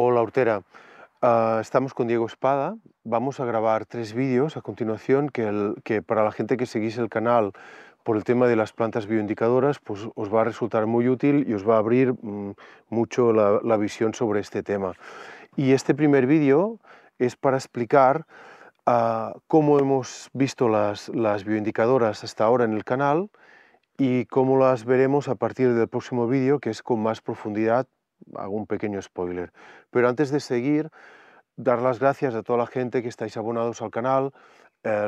Hola, Hortera. Ah, estamos con Diego Espada. Vamos a grabar tres vídeos a continuación que, para la gente que seguís el canal por el tema de las plantas bioindicadoras, pues os va a resultar muy útil y os va a abrir mm, mucho la, visión sobre este tema. Y este primer vídeo es para explicar ah, cómo hemos visto las, las, bioindicadoras hasta ahora en el canal y cómo las veremos a partir del próximo vídeo, que es con más profundidad hago un pequeño spoiler. Pero antes de seguir, dar las gracias a toda la gente que estáis abonados al canal.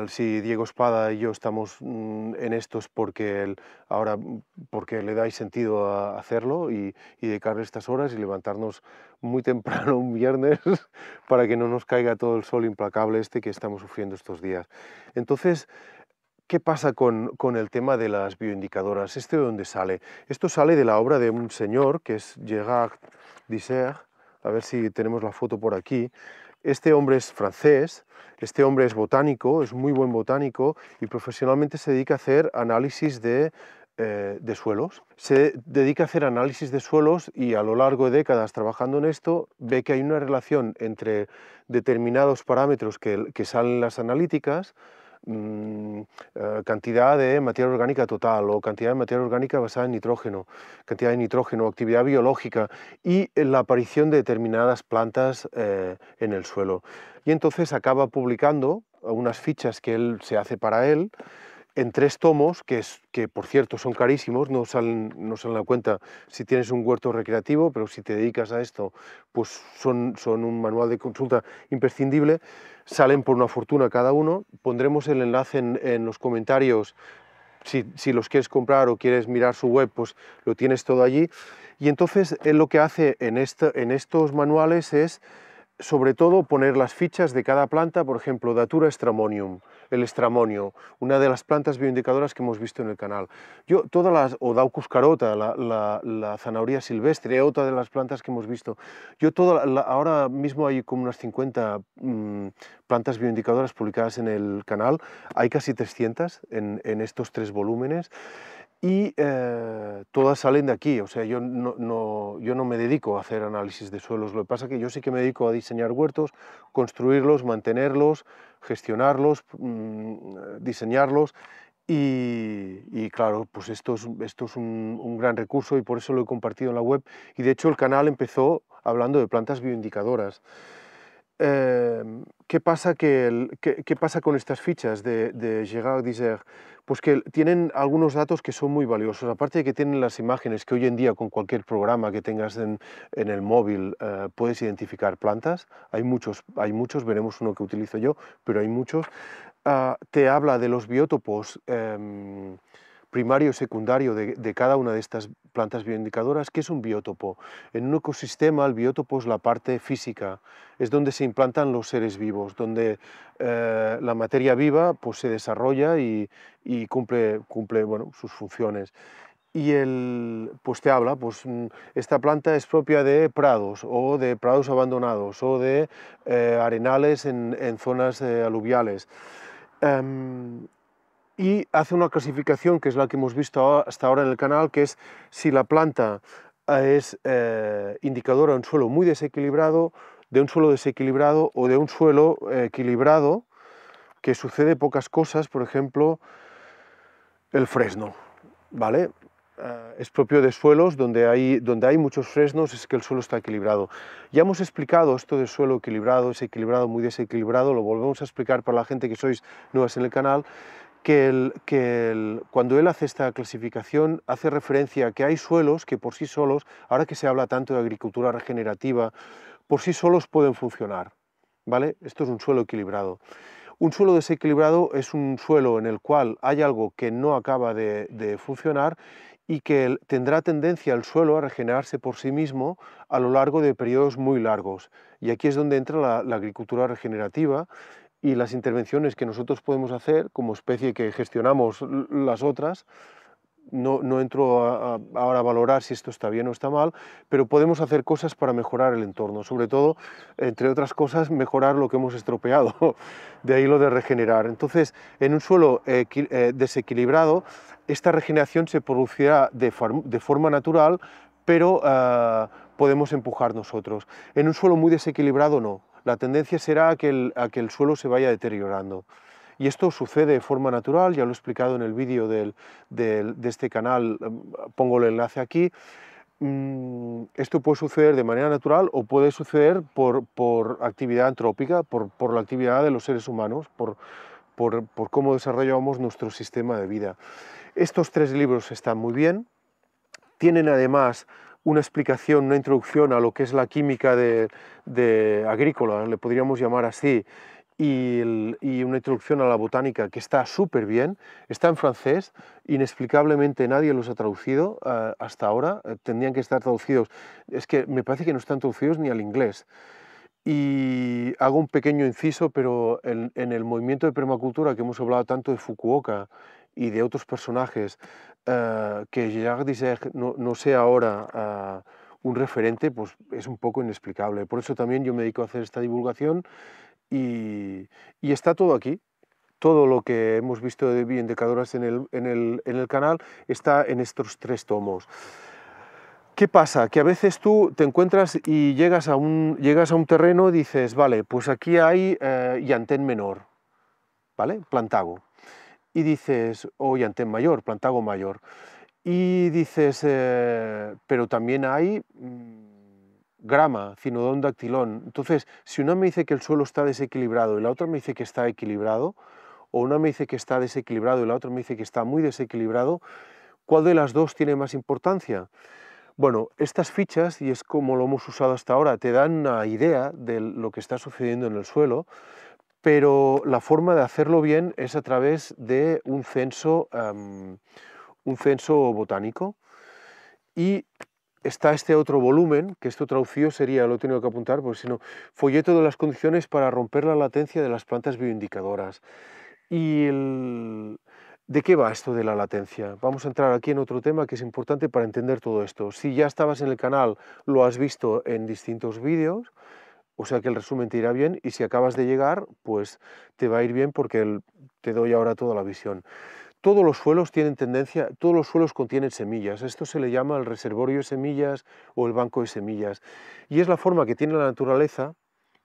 si Diego Espada y yo estamos mm, en estos porque ahora mm, porque le dais sentido a hacerlo y, y dedicarle estas horas y levantarnos muy temprano un viernes para que no nos caiga todo el sol implacable este que estamos sufriendo estos días. Entonces, ¿Qué pasa con, con, el tema de las bioindicadoras? ¿Este de dónde sale? Esto sale de la obra de un señor que es Gerard Dissert, a ver si tenemos la foto por aquí. Este hombre es francés, este hombre es botánico, es muy buen botánico y profesionalmente se dedica a hacer análisis de, eh, de suelos. Se dedica a hacer análisis de suelos y a lo largo de décadas trabajando en esto ve que hay una relación entre determinados parámetros que, que salen en las analíticas, Mm, eh, cantidad de materia orgánica total o cantidad de materia orgánica basada en nitrógeno, cantidad de nitrógeno, actividad biológica y la aparición de determinadas plantas eh, en el suelo. Y entonces acaba publicando unas fichas que él se hace para él, en tres tomos, que, que por cierto son carísimos, no salen, no la cuenta si tienes un huerto recreativo, pero si te dedicas a esto, pues son, son un manual de consulta imprescindible, salen por una fortuna cada uno, pondremos el enlace en, los comentarios si, si, los quieres comprar o quieres mirar su web, pues lo tienes todo allí. Y entonces él lo que hace en, en estos manuales es sobre todo poner las fichas de cada planta, por ejemplo, Datura stramonium, el estramonio, una de las plantas bioindicadoras que hemos visto en el canal. Yo, todas las, o Daucus carota, la, zanahoria silvestre, otra de las plantas que hemos visto. Yo toda ahora mismo hay como unas 50 mm, plantas bioindicadoras publicadas en el canal, hay casi 300 en estos tres volúmenes y eh, todas salen de aquí. O sea, yo no, no, yo no me dedico a hacer análisis de suelos, lo que pasa es que yo sí que me dedico a diseñar huertos, construirlos, mantenerlos, gestionarlos, mm, diseñarlos. Y, claro, pues esto es, esto es un, un gran recurso y por eso lo he compartido en la web. Y de hecho el canal empezó hablando de plantas bioindicadoras. Eh, ¿qué, pasa que qué, pasa con estas fichas de, de Gérard Dizer? Pues que tienen algunos datos que son muy valiosos, aparte de que tienen las imágenes que hoy en día con cualquier programa que tengas en, el móvil eh, puedes identificar plantas, hay muchos, hay muchos, veremos uno que utilizo yo, pero hay muchos, ah, te habla de los biótopos. Em, primario y secundario de, cada una de estas plantas bioindicadoras, que es un biótopo. En un ecosistema el biótopo es la parte física, es donde se implantan los seres vivos, donde eh, la materia viva pues, se desarrolla y, cumple, sus funciones y el, pues te habla, pues mm, esta planta es propia de prados o de prados abandonados o de eh, arenales en, zonas eh, aluviales. Em, y hace una clasificación que es la que hemos visto hasta ahora en el canal, que es si la planta eh, es eh, indicadora de un suelo muy desequilibrado, de un suelo desequilibrado o de un suelo equilibrado, que sucede pocas cosas, por ejemplo, el fresno, ¿vale? Eh, es propio de suelos donde hay, donde hay muchos fresnos, es que el suelo está equilibrado. Ya hemos explicado esto de suelo equilibrado, equilibrado, muy desequilibrado, lo volvemos a explicar para la gente que sois nuevas en el canal, que, que cuando él hace esta clasificación hace referencia a que hay suelos que por sí solos, ahora que se habla tanto de agricultura regenerativa, por sí solos pueden funcionar. ¿vale? Esto es un suelo equilibrado. Un suelo desequilibrado es un suelo en el cual hay algo que no acaba de, funcionar y que tendrá tendencia el suelo a regenerarse por sí mismo a lo largo de periodos muy largos. Y aquí es donde entra la agricultura regenerativa y las intervenciones que nosotros podemos hacer como especie que gestionamos las otras, no, no entro ahora a valorar si esto está bien o está mal, pero podemos hacer cosas para mejorar el entorno, sobre todo, entre otras cosas, mejorar lo que hemos estropeado, de ahí lo de regenerar. Entonces, en un suelo eh, desequilibrado, esta regeneración se producirá de, forma natural, pero ah, podemos empujar nosotros. En un suelo muy desequilibrado, no la tendencia será a que, el, suelo se vaya deteriorando. Y esto sucede de forma natural, ya lo he explicado en el vídeo de este canal, em, pongo el enlace aquí. Mm, esto puede suceder de manera natural o puede suceder por, actividad antrópica, por, la actividad de los seres humanos, por, por cómo desarrollamos nuestro sistema de vida. Estos tres libros están muy bien, tienen además una explicación, una introducción a lo que es la química de, agrícola, le podríamos llamar así, y, una introducción a la botánica que está súper bien, está en francés, inexplicablemente nadie los ha traducido eh, hasta ahora, eh, tendrían que estar traducidos, es que me parece que no están traducidos ni al inglés. Y hago un pequeño inciso, pero en, en el movimiento de permacultura que hemos hablado tanto de Fukuoka y de otros personajes, Ah, que Gerard Dizer no, sea ahora ah, un referente, pues es un poco inexplicable. Por eso también yo me dedico a hacer esta divulgación y, está todo aquí. Todo lo que hemos visto de Bioindicadoras en el, en, el, canal está en estos tres tomos. ¿Qué pasa? Que a veces tú te encuentras y llegas a un, llegas a un terreno y dices, vale, pues aquí hay eh, llantén menor, ¿vale? Plantago y dices, o yantén mayor, plantago mayor, y dices, eh, pero también hay mm, grama, cinodón dactilón. Entonces, si una me dice que el suelo está desequilibrado y la otra me dice que está equilibrado, o una me dice que está desequilibrado y la otra me dice que está muy desequilibrado, ¿cuál de las dos tiene más importancia? Bueno, estas fichas, y es como lo hemos usado hasta ahora, te dan una idea de lo que está sucediendo en el suelo, pero la forma de hacerlo bien es a través de un censo, un censo botánico. Y está este otro volumen, que esto traducido sería, lo he tenido que apuntar, porque si no, folleto de las condiciones para romper la latencia de las plantas bioindicadoras. Y ¿De qué va esto de la latencia? Vamos a entrar aquí en otro tema que es importante para entender todo esto. Si ya estabas en el canal, lo has visto en distintos vídeos, o sea que el resumen te irá bien y si acabas de llegar, pues te va a ir bien porque te doy ahora toda la visión. Todos los suelos tienen tendencia, todos los suelos contienen semillas. Esto se le llama el reservorio de semillas o el banco de semillas. Y es la forma que tiene la naturaleza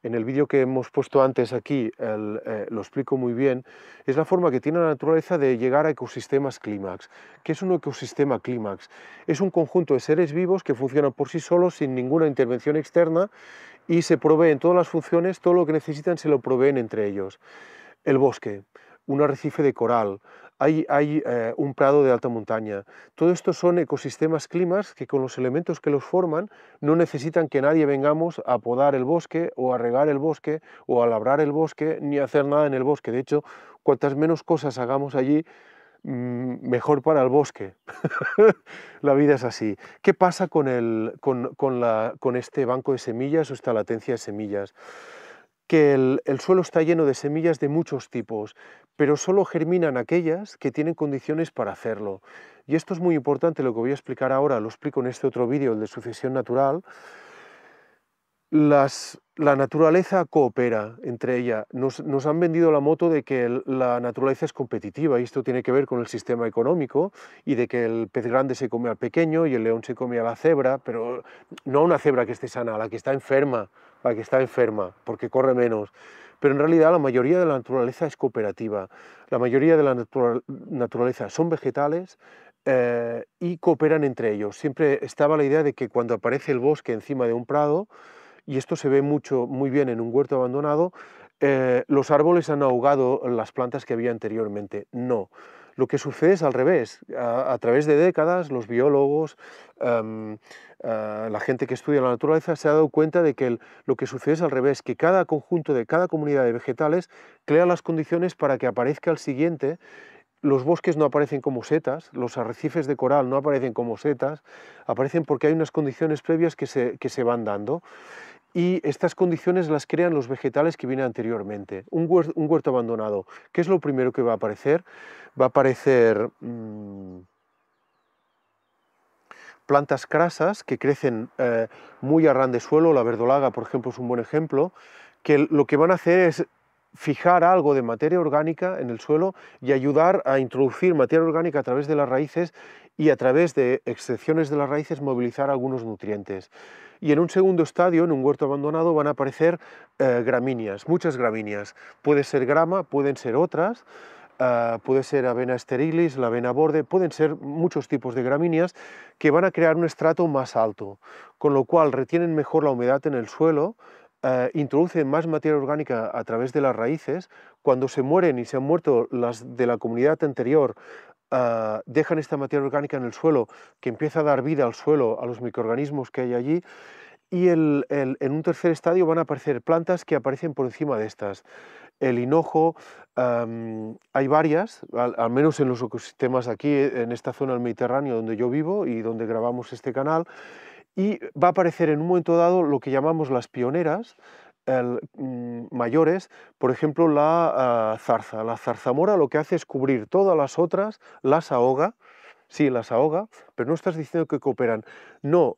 en el vídeo que hemos puesto antes aquí eh, lo explico muy bien, es la forma que tiene la naturaleza de llegar a ecosistemas clímax. ¿Qué es un ecosistema clímax? Es un conjunto de seres vivos que funcionan por sí solos sin ninguna intervención externa y se proveen todas las funciones, todo lo que necesitan se lo proveen entre ellos. El bosque, un arrecife de coral, hay, hay eh, un prado de alta montaña. Todo esto son ecosistemas, climas que con los elementos que los forman no necesitan que nadie vengamos a podar el bosque o a regar el bosque o a labrar el bosque ni hacer nada en el bosque. De hecho, cuantas menos cosas hagamos allí, Mm, mejor para el bosque. la vida es así. ¿Qué pasa con, el, la, con, este banco de semillas o esta latencia de semillas? Que el, el suelo está lleno de semillas de muchos tipos, pero solo germinan aquellas que tienen condiciones para hacerlo. Y esto es muy importante, lo que voy a explicar ahora, lo explico en este otro vídeo, el de sucesión natural, la naturaleza coopera entre ella. Nos, han vendido la moto de que la naturaleza es competitiva y esto tiene que ver con el sistema económico y de que el pez grande se come al pequeño y el león se come a la cebra, pero no a una cebra que esté sana, a la que está enferma, la que está enferma porque corre menos. Pero en realidad la mayoría de la naturaleza es cooperativa. La mayoría de la naturaleza son vegetales, eh, y cooperan entre ellos. Siempre estaba la idea de que cuando aparece el bosque encima de un prado, y esto se ve mucho, muy bien en un huerto abandonado, eh, los árboles han ahogado las plantas que había anteriormente. No. Lo que sucede es al revés. A, través de décadas, los biólogos, em, eh, la gente que estudia la naturaleza, se ha dado cuenta de que lo que sucede es al revés, que cada conjunto de cada comunidad de vegetales crea las condiciones para que aparezca el siguiente los bosques no aparecen como setas, los arrecifes de coral no aparecen como setas, aparecen porque hay unas condiciones previas que se, que se van dando y estas condiciones las crean los vegetales que vienen anteriormente. Un huerto, abandonado, ¿qué es lo primero que va a aparecer? Va a aparecer mm, plantas crasas que crecen eh, muy a ran de suelo, la verdolaga por ejemplo es un buen ejemplo, que lo que van a hacer es fijar algo de materia orgánica en el suelo y ayudar a introducir materia orgánica a través de las raíces y a través de excepciones de las raíces movilizar algunos nutrientes. Y en un segundo estadio, en un huerto abandonado, van a aparecer eh, gramíneas, muchas gramíneas. Puede ser grama, pueden ser otras, eh, puede ser avena esterilis, la avena borde, pueden ser muchos tipos de gramíneas que van a crear un estrato más alto, con lo cual retienen mejor la humedad en el suelo, eh, introducen más materia orgánica a través de las raíces, cuando se mueren y se han muerto las de la comunidad anterior, Ah, dejan esta materia orgánica en el suelo, que empieza a dar vida al suelo, a los microorganismos que hay allí, y en un tercer estadio van a aparecer plantas que aparecen por encima de estas. El hinojo, hay varias, al, menos en los ecosistemas aquí, en esta zona del Mediterráneo donde yo vivo y donde grabamos este canal, y va a aparecer en un momento dado lo que llamamos las pioneras, el, mm, mayores, por ejemplo, la ah, zarza. La zarzamora lo que hace es cubrir todas las otras, las ahoga, sí, las ahoga, pero no estás diciendo que cooperan. No,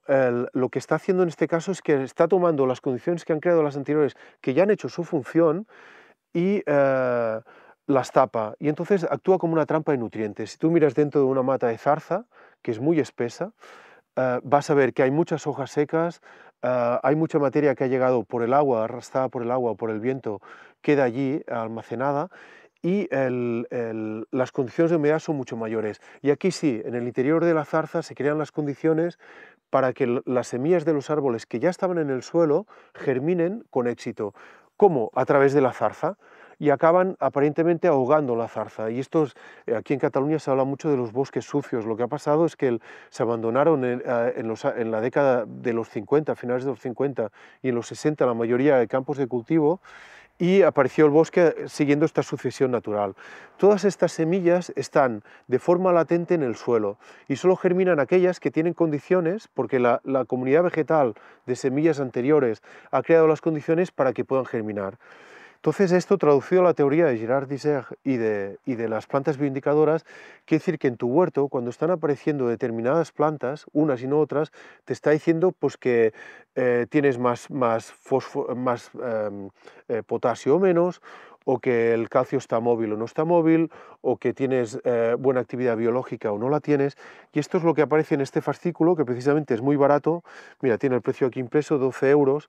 lo que está haciendo en este caso es que está tomando las condiciones que han creado las anteriores, que ya han hecho su función, y eh, las tapa. Y entonces actúa como una trampa de nutrientes. Si tú miras dentro de una mata de zarza, que es muy espesa, eh, vas a ver que hay muchas hojas secas, Ah, hay mucha materia que ha llegado por el agua, arrastrada por el agua, o por el viento, queda allí almacenada y las condiciones de humedad son mucho mayores. Y aquí sí, en el interior de la zarza se crean las condiciones para que las semillas de los árboles que ya estaban en el suelo germinen con éxito. ¿Cómo? A través de la zarza y acaban aparentemente ahogando la zarza. Y esto eh, aquí en Cataluña se habla mucho de los bosques sucios. Lo que ha pasado es que se abandonaron eh, en, la década de los 50, finales de los 50 y en los 60 la mayoría de campos de cultivo y apareció el bosque siguiendo esta sucesión natural. Todas estas semillas están de forma latente en el suelo y solo germinan aquellas que tienen condiciones, porque la comunidad vegetal de semillas anteriores ha creado las condiciones para que puedan germinar. Entonces esto traducido a la teoría de Girard Disser y de, de las plantas bioindicadoras, quiere decir que en tu huerto, cuando están apareciendo determinadas plantas, unas y no otras, te está diciendo pues, que eh, tienes más, más, más em, eh, potasio o menos, o que el calcio está móvil o no está móvil, o que tienes eh, buena actividad biológica o no la tienes. Y esto es lo que aparece en este fascículo, que precisamente es muy barato. Mira, tiene el precio aquí impreso, 12 euros.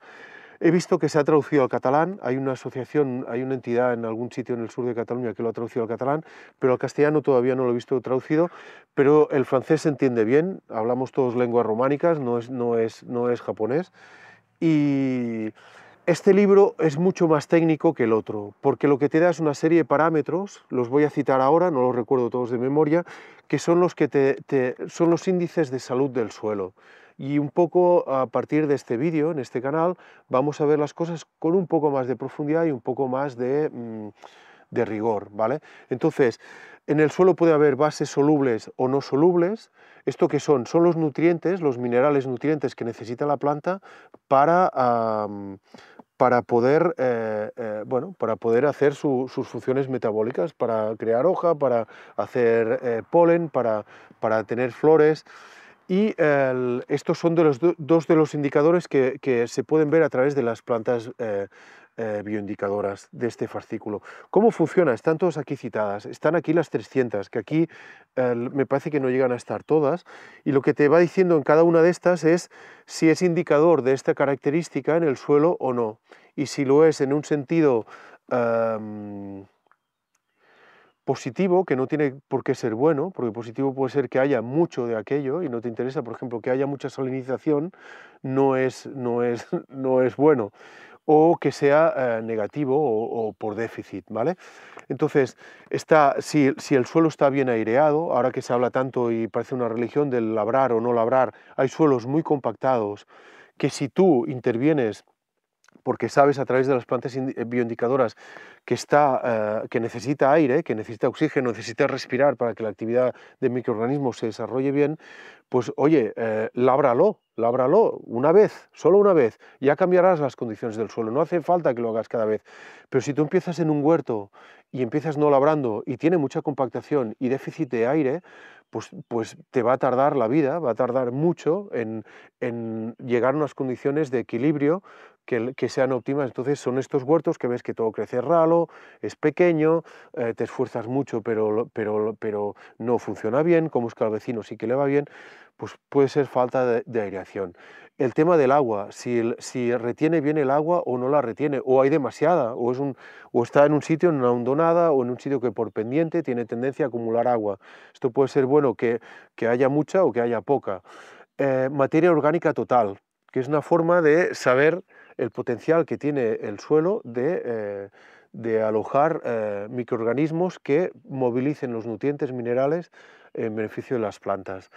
He visto que se ha traducido al catalán, hay una asociación, hay una entidad en algún sitio en el sur de Cataluña que lo ha traducido al catalán, pero al castellano todavía no lo he visto traducido, pero el francés se entiende bien, hablamos todos lenguas románicas, no es, no es, no es japonés, y este libro es mucho más técnico que el otro, porque lo que te da es una serie de parámetros, los voy a citar ahora, no los recuerdo todos de memoria, que son los, que te, son los índices de salud del suelo y un poco a partir de este vídeo, en este canal, vamos a ver las cosas con un poco más de profundidad y un poco más mm, de, rigor, ¿vale? Entonces, en el suelo puede haber bases solubles o no solubles. ¿Esto qué son? Son los nutrientes, los minerales nutrientes que necesita la planta para, para, poder, eh, eh, bueno, para poder hacer sus funciones metabólicas, para crear hoja, para hacer eh, polen, para, para tener flores. Y estos son de los dos de los indicadores que, se pueden ver a través de las plantas eh, eh, bioindicadoras de este fascículo. ¿Cómo funciona? Están todas aquí citadas. Están aquí las 300, que aquí me parece que no llegan a estar todas. Y lo que te va diciendo en cada una de estas es si es indicador de esta característica en el suelo o no. Y si lo es en un sentido... Em, positivo, que no tiene por qué ser bueno, porque positivo puede ser que haya mucho de aquello y no te interesa, por ejemplo, que haya mucha salinización no es, no es, no es bueno, o que sea eh, negativo o, por déficit, ¿vale? Entonces, está, si, si, el suelo está bien aireado, ahora que se habla tanto y parece una religión del labrar o no labrar, hay suelos muy compactados que si tú intervienes porque sabes a través de las plantas eh, bioindicadoras que, está, eh, que necesita aire, que necesita oxígeno, necesita respirar para que la actividad del microorganismo se desarrolle bien, pues oye, eh, lábralo, lábralo una vez, solo una vez, ya cambiarás las condiciones del suelo, no hace falta que lo hagas cada vez, pero si tú empiezas en un huerto y empiezas no labrando y tiene mucha compactación y déficit de aire, pues, pues te va a tardar la vida, va a tardar mucho en, en llegar a unas condiciones de equilibrio que, sean óptimas. Entonces son estos huertos que ves que todo crece ralo, es pequeño, eh, te esfuerzas mucho pero, pero, pero no funciona bien, como es que al vecino sí que le va bien, pues puede ser falta de, aireación. El tema del agua, si, si, retiene bien el agua o no la retiene, o hay demasiada, o, es un, o está en un sitio, en una hondonada, o en un sitio que por pendiente tiene tendencia a acumular agua. Esto puede ser bueno que, que haya mucha o que haya poca. Eh, materia orgánica total, que es una forma de saber el potencial que tiene el suelo de, eh, alojar eh, microorganismos que movilicen los nutrientes minerales en beneficio de las plantas.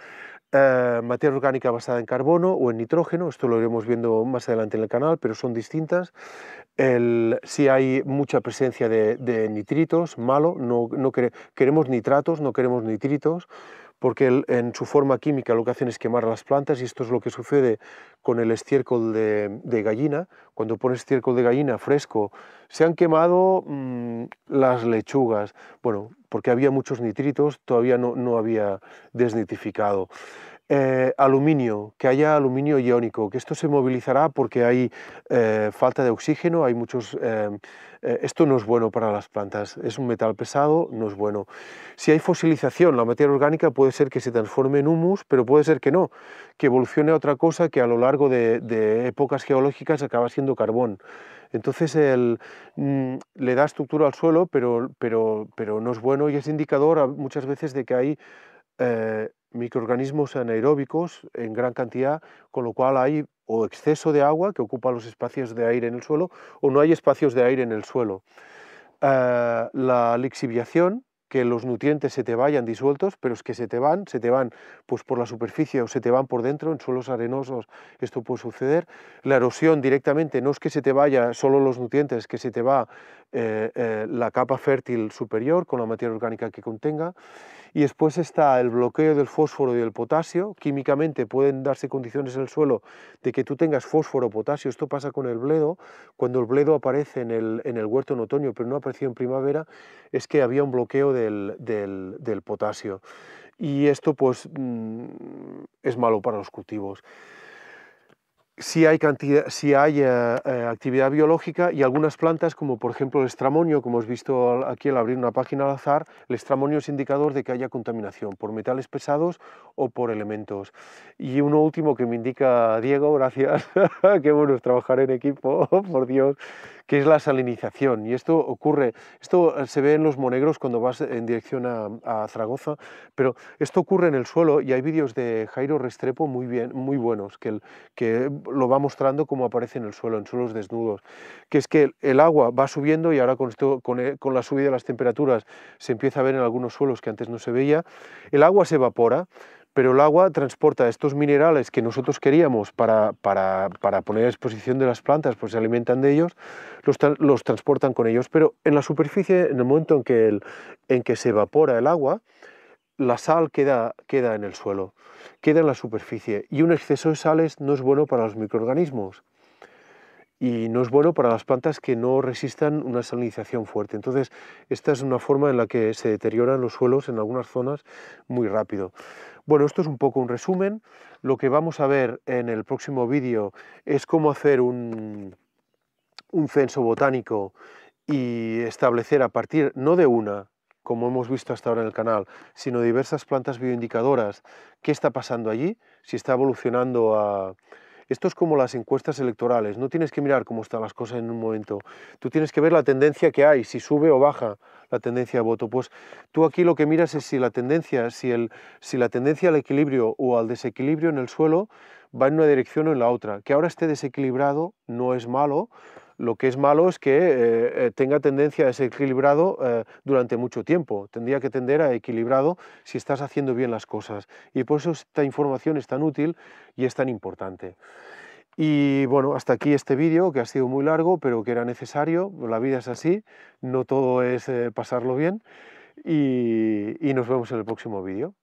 Eh, materia orgánica basada en carbono o en nitrógeno, esto lo iremos viendo más adelante en el canal, pero son distintas. si hay mucha presencia de, nitritos, malo, no, queremos nitratos, no queremos nitritos porque en su forma química lo que hacen es quemar las plantas y esto es lo que sucede con el estiércol de, gallina. Cuando pones estiércol de gallina fresco, se han quemado mm, las lechugas, bueno, porque había muchos nitritos, todavía no, no había desnitrificado. Eh, aluminio, que haya aluminio iónico, que esto se movilizará porque hay eh, falta de oxígeno, hay muchos... Eh, esto no es bueno para las plantas, es un metal pesado, no es bueno. Si hay fosilización, la materia orgánica puede ser que se transforme en humus, pero puede ser que no, que evolucione a otra cosa que a lo largo de, épocas geológicas acaba siendo carbón. Entonces mm, le da estructura al suelo, pero, pero, pero no es bueno y es indicador muchas veces de que hay microorganismos anaeróbicos en gran cantidad, con lo cual hay o exceso de agua que ocupa los espacios de aire en el suelo o no hay espacios de aire en el suelo. Ah, la lixiviación, que los nutrientes se te vayan disueltos, pero es que se te van, se te van pues por la superficie o se te van por dentro, en suelos arenosos esto puede suceder. La erosión directamente, no es que se te vaya solo los nutrientes, que se te va eh, eh, la capa fértil superior con la materia orgánica que contenga. Y después está el bloqueo del fósforo y del potasio. Químicamente pueden darse condiciones en el suelo de que tú tengas fósforo o potasio. Esto pasa con el bledo. Cuando el bledo aparece en el, huerto en otoño, pero no apareció en primavera, es que había un bloqueo del, del potasio. Y esto pues mm, es malo para los cultivos si hay, eh, eh, actividad biológica y algunas plantas, como por ejemplo el estramonio, como hemos visto aquí al abrir una página al azar, el estramonio es indicador de que haya contaminación por metales pesados o por elementos. Y uno último que me indica Diego, gracias, qué bueno trabajar en equipo, por Dios, que es la salinización. Y esto ocurre, esto eh, se ve en los monegros cuando vas en dirección a, Zaragoza, pero esto ocurre en el suelo y hay vídeos de Jairo Restrepo muy, bien, muy buenos, que, que lo va mostrando cómo aparece en el suelo, en suelos desnudos, que es que el, agua va subiendo y ahora con, con, eh, con la subida de las temperaturas se empieza a ver en algunos suelos que antes no se veía, el agua se evapora, pero el agua transporta estos minerales que nosotros queríamos para, poner a exposición de las plantas, pues se alimentan de ellos, los, transportan con ellos, pero en la superficie, en el momento en que, en que se evapora el agua, la sal queda, queda en el suelo, queda en la superficie, y un exceso de sales no es bueno para los microorganismos y no es bueno para las plantas que no resistan una salinización fuerte. Entonces, esta es una forma en la que se deterioran los suelos en algunas zonas muy rápido. Bueno, esto es un poco un resumen. Lo que vamos a ver en el próximo vídeo es cómo hacer un, un censo botánico y establecer a partir, no de una, como hemos visto hasta ahora en el canal, sino diversas plantas bioindicadoras, qué está pasando allí, si está evolucionando a esto es como las encuestas electorales, no tienes que mirar cómo están las cosas en un momento, tú tienes que ver la tendencia que hay, si sube o baja la tendencia de voto. Pues tú aquí lo que miras es si la tendencia, si, el, si la tendencia al equilibrio o al desequilibrio en el suelo va en una dirección o en la otra. Que ahora esté desequilibrado no es malo, lo que es malo es que eh, tenga tendencia a desequilibrado eh, durante mucho tiempo. Tendría que tender a equilibrado si estás haciendo bien las cosas. Y por eso esta información es tan útil y es tan importante. Y bueno, hasta aquí este vídeo, que ha sido muy largo, pero que era necesario. La vida es así, no todo es eh, pasarlo bien. y nos vemos en el próximo vídeo.